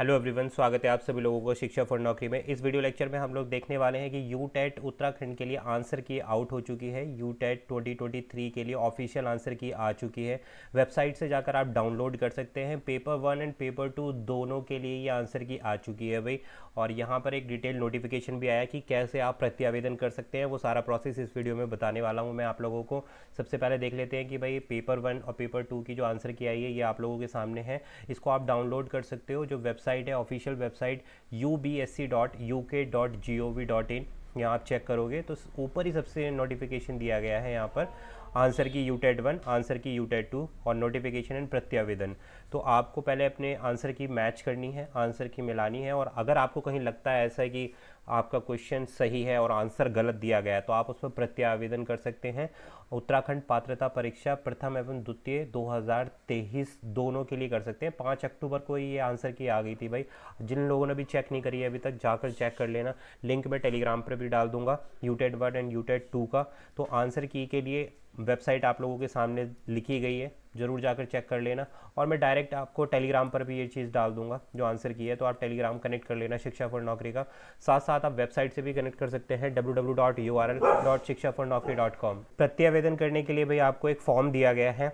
hello everyone स्वागत है आप सभी लोगों को शिक्षा फॉर नौकरी में इस वीडियो लेक्चर में हम लोग देखने वाले हैं कि यू टेट e उत्तराखंड के लिए आंसर की आउट हो चुकी है यू टेट ट्वेंटी के लिए ऑफिशियल आंसर की आ चुकी है वेबसाइट से जाकर आप डाउनलोड कर सकते हैं paper one and paper two दोनों के लिए ये आंसर की आ चुकी है भाई और यहाँ पर एक डिटेल नोटिफिकेशन भी आया कि कैसे आप प्रत्यावेदन कर सकते हैं वो सारा प्रोसेस इस वीडियो में बताने वाला हूँ मैं आप लोगों को सबसे पहले देख लेते हैं कि भाई पेपर वन और पेपर टू की जो आंसर की आई है ये आप लोगों के सामने है इसको आप डाउनलोड कर सकते हो जो वेबसाइट वेबसाइट है official website U B S C dot U K dot G O V dot in यहाँ आप चेक करोगे तो ऊपर ही सबसे नोटिफिकेशन दिया गया है यहाँ पर answer key U TET e one answer key U TET e two और नोटिफिकेशन एंड प्रत्यावेदन तो आपको पहले अपने आंसर की मैच करनी है आंसर की मिलानी है और अगर आपको कहीं लगता है ऐसा है कि आपका क्वेश्चन सही है और आंसर गलत दिया गया है तो आप उस पर प्रत्यावेदन कर सकते हैं उत्तराखंड पात्रता परीक्षा प्रथम एवं द्वितीय 2023 दोनों के लिए कर सकते हैं पाँच अक्टूबर को ये आंसर की आ गई थी भाई जिन लोगों ने भी चेक नहीं करी है अभी तक जाकर चेक कर लेना लिंक मैं टेलीग्राम पर भी डाल दूंगा UTET e one and UTET two का तो आंसर की के लिए वेबसाइट आप लोगों के सामने लिखी गई है ज़रूर जाकर चेक कर लेना और मैं डायरेक्ट आपको टेलीग्राम पर भी ये चीज़ डाल दूंगा जो आंसर की है तो आप टेलीग्राम कनेक्ट कर लेना शिक्षा फॉर नौकरी का साथ साथ आप वेबसाइट से भी कनेक्ट कर सकते हैं W W dot U R L dot Shiksha for Naukri dot com प्रत्यावेदन करने के लिए भाई आपको एक फॉर्म दिया गया है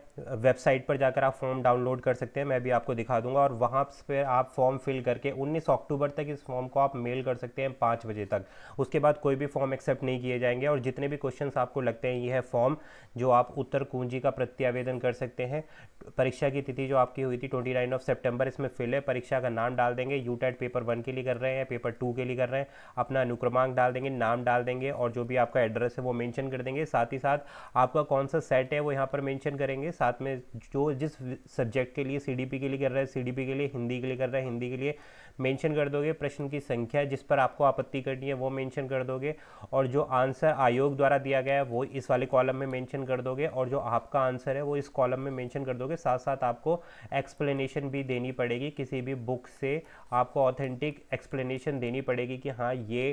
वेबसाइट पर जाकर आप फॉर्म डाउनलोड कर सकते हैं मैं भी आपको दिखा दूंगा और वहाँ पर आप फॉर्म फिल करके उन्नीस अक्टूबर तक इस फॉर्म को आप मेल कर सकते हैं पाँच बजे तक उसके बाद कोई भी फॉर्म एक्सेप्ट नहीं किए जाएंगे और जितने भी क्वेश्चन आपको लगते हैं ये है फॉर्म जो आप उत्तर कुंजी का प्रत्यावेदन कर सकते हैं हैं परीक्षा की तिथि जो आपकी हुई थी ट्वेंटी नाइन ऑफ सेप्टेम्बर इसमें फिल है परीक्षा का नाम डाल देंगे यू टेट पेपर वन के लिए कर रहे हैं पेपर टू के लिए कर रहे हैं अपना अनुक्रमांक डाल देंगे नाम डाल देंगे और जो भी आपका एड्रेस है वो मेंशन कर देंगे साथ ही साथ आपका कौन सा सेट है वो यहाँ पर मैंशन करेंगे साथ में जो जिस सब्जेक्ट के लिए सी के लिए कर रहे हैं सी के लिए हिंदी के लिए कर रहे हैं हिंदी के लिए मेंशन कर दोगे प्रश्न की संख्या जिस पर आपको आपत्ति करनी है वो मेंशन कर दोगे और जो आंसर आयोग द्वारा दिया गया है वो इस वाले कॉलम में मेंशन कर दोगे और जो आपका आंसर है वो इस कॉलम में मेंशन कर दोगे साथ साथ आपको एक्सप्लेनेशन भी देनी पड़ेगी किसी भी बुक से आपको ऑथेंटिक एक्सप्लेनेशन देनी पड़ेगी कि हाँ ये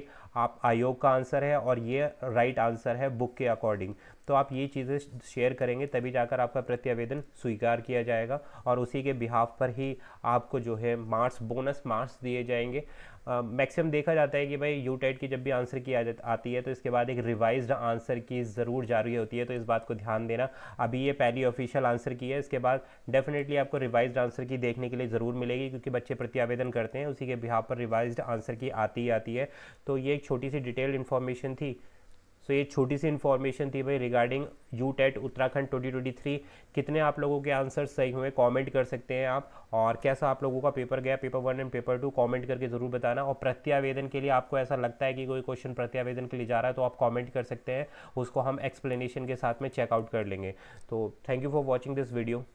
आप आयोग का आंसर है और ये राइट आंसर है बुक के अकॉर्डिंग तो आप ये चीज़ें शेयर करेंगे तभी जाकर आपका प्रत्यावेदन स्वीकार किया जाएगा और उसी के बिहाफ पर ही आपको जो है मार्क्स बोनस मार्क्स दिए जाएंगे मैक्सिमम uh, देखा जाता है कि भाई यू टेट e की जब भी आंसर की आती है तो इसके बाद एक रिवाइज आंसर की ज़रूर जारी होती है तो इस बात को ध्यान देना अभी ये पहली ऑफिशियल आंसर आंसर की है इसके बाद डेफिनेटली आपको रिवाइज आंसर की देखने के लिए ज़रूर मिलेगी क्योंकि बच्चे प्रति आवेदन करते हैं उसी के बिहार पर रिवाइज आंसर की आती ही आती है तो ये एक छोटी सी डिटेल इन्फॉर्मेशन थी तो ये छोटी सी इन्फॉर्मेशन थी भाई रिगार्डिंग यू टेट उत्तराखंड 2023 कितने आप लोगों के आंसर सही हुए कमेंट कर सकते हैं आप और कैसा आप लोगों का पेपर गया paper one and paper two comment करके ज़रूर बताना और प्रत्यावेदन के लिए आपको ऐसा लगता है कि कोई क्वेश्चन प्रत्यावेदन के लिए जा रहा है तो आप कॉमेंट कर सकते हैं उसको हम एक्सप्लेनेशन के साथ में चेकआउट कर लेंगे तो thank you for watching this video